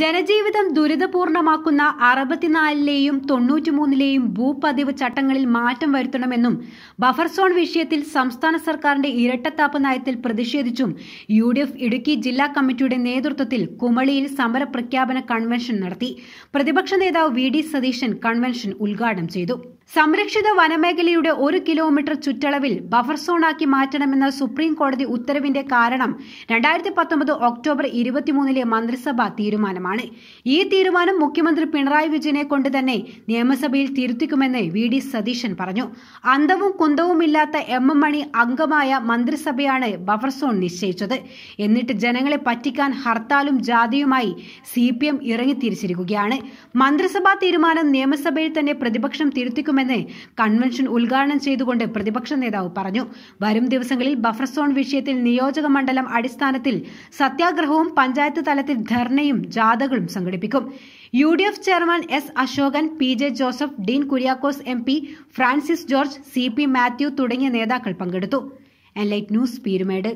ജനജീവിതം ദുരിതപൂർണമാക്കുന്ന അറുപത്തിനാലിലെയും തൊണ്ണൂറ്റിമൂന്നിലെയും ഭൂപതിവ് ചട്ടങ്ങളിൽ മാറ്റം വരുത്തണമെന്നും ബഫർ സോൺ വിഷയത്തിൽ സംസ്ഥാന സർക്കാരിന്റെ ഇരട്ടത്താപ്പ് നയത്തിൽ പ്രതിഷേധിച്ചും യു ഇടുക്കി ജില്ലാ കമ്മിറ്റിയുടെ നേതൃത്വത്തിൽ കുമളിയിൽ സമര പ്രഖ്യാപന കൺവെൻഷൻ നടത്തി പ്രതിപക്ഷ നേതാവ് വി ഡി സതീശൻ കൺവെൻഷൻ ഉദ്ഘാടനം ചെയ്തു സംരക്ഷിത വനമേഖലയുടെ ഒരു കിലോമീറ്റർ ചുറ്റളവിൽ ബഫർ സോണാക്കി മാറ്റണമെന്ന സുപ്രീം കോടതി ഉത്തരവിന്റെ കാരണം രണ്ടായിരത്തി പത്തൊമ്പത് ഒക്ടോബർ ഇരുപത്തിമൂന്നിലെ മന്ത്രിസഭാ തീരുമാനമാണ് ഈ തീരുമാനം മുഖ്യമന്ത്രി പിണറായി വിജയനെ കൊണ്ട് തന്നെ നിയമസഭയിൽ തിരുത്തിക്കുമെന്ന് വി ഡി സതീശൻ പറഞ്ഞു അന്തവും കുന്തവുമില്ലാത്ത എം എം മണി അംഗമായ മന്ത്രിസഭയാണ് ബഫർ സോൺ നിശ്ചയിച്ചത് എന്നിട്ട് ജനങ്ങളെ പറ്റിക്കാൻ ഹർത്താലും ജാതിയുമായി സി പി എം ഇറങ്ങിത്തിരിച്ചിരിക്കുകയാണ് മന്ത്രിസഭാ തീരുമാനം നിയമസഭയിൽ തന്നെ പ്രതിപക്ഷം തിരുത്തിക്കുമെന്ന് നൽകണമെന്ന് കൺവെൻഷൻ ഉദ്ഘാടനം ചെയ്തുകൊണ്ട് പ്രതിപക്ഷ നേതാവ് പറഞ്ഞു വരും ദിവസങ്ങളിൽ ബഫർ സോൺ വിഷയത്തിൽ നിയോജക മണ്ഡലം അടിസ്ഥാനത്തിൽ സത്യാഗ്രഹവും പഞ്ചായത്ത് തലത്തിൽ ധർണയും ജാഥകളും സംഘടിപ്പിക്കും U D F chairman S Ashokan P J Joseph Dean Kuriakose M P Francis George C P Mathew തുടങ്ങിയ നേതാക്കൾ പങ്കെടുത്തു എൻലൈറ്റ് ന്യൂസ് പീരുമേട്